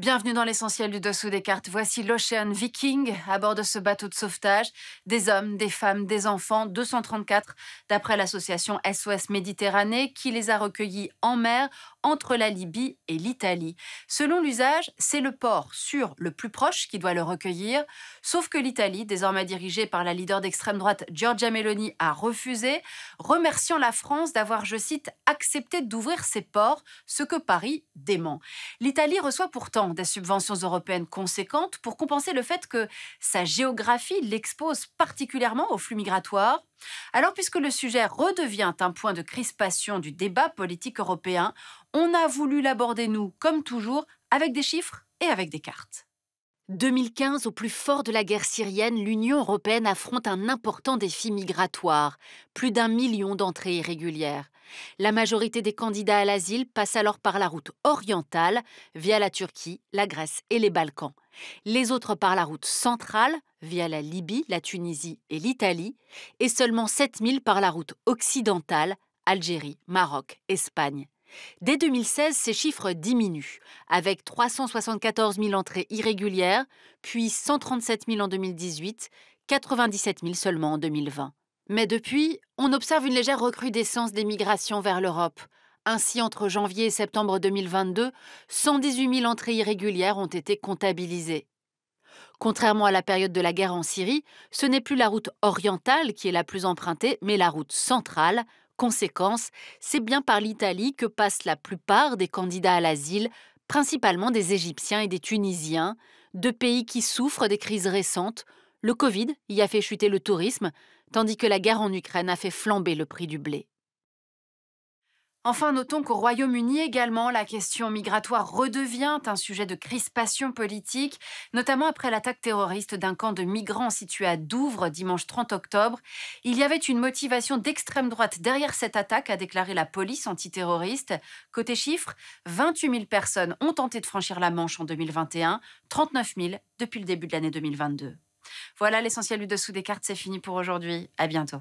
Bienvenue dans l'essentiel du dessous des cartes. Voici l'Ocean Viking à bord de ce bateau de sauvetage. Des hommes, des femmes, des enfants, 234 d'après l'association SOS Méditerranée qui les a recueillis en mer entre la Libye et l'Italie. Selon l'usage, c'est le port sûr le plus proche qui doit le recueillir, sauf que l'Italie, désormais dirigée par la leader d'extrême droite Giorgia Meloni, a refusé, remerciant la France d'avoir, je cite, accepté d'ouvrir ses ports, ce que Paris dément. L'Italie reçoit pourtant des subventions européennes conséquentes pour compenser le fait que sa géographie l'expose particulièrement aux flux migratoires. Alors puisque le sujet redevient un point de crispation du débat politique européen, on a voulu l'aborder, nous, comme toujours, avec des chiffres et avec des cartes. 2015, au plus fort de la guerre syrienne, l'Union européenne affronte un important défi migratoire, plus d'un million d'entrées irrégulières. La majorité des candidats à l'asile passent alors par la route orientale, via la Turquie, la Grèce et les Balkans. Les autres par la route centrale, via la Libye, la Tunisie et l'Italie, et seulement 7000 par la route occidentale, Algérie, Maroc, Espagne. Dès 2016, ces chiffres diminuent, avec 374 000 entrées irrégulières, puis 137 000 en 2018, 97 000 seulement en 2020. Mais depuis, on observe une légère recrudescence des migrations vers l'Europe. Ainsi, entre janvier et septembre 2022, 118 000 entrées irrégulières ont été comptabilisées. Contrairement à la période de la guerre en Syrie, ce n'est plus la route orientale qui est la plus empruntée, mais la route centrale. Conséquence, c'est bien par l'Italie que passent la plupart des candidats à l'asile, principalement des Égyptiens et des Tunisiens, deux pays qui souffrent des crises récentes, le Covid y a fait chuter le tourisme, tandis que la guerre en Ukraine a fait flamber le prix du blé. Enfin, notons qu'au Royaume-Uni également, la question migratoire redevient un sujet de crispation politique, notamment après l'attaque terroriste d'un camp de migrants situé à Douvres dimanche 30 octobre. Il y avait une motivation d'extrême droite derrière cette attaque, a déclaré la police antiterroriste. Côté chiffres, 28 000 personnes ont tenté de franchir la Manche en 2021, 39 000 depuis le début de l'année 2022. Voilà l'essentiel du dessous des cartes, c'est fini pour aujourd'hui. À bientôt.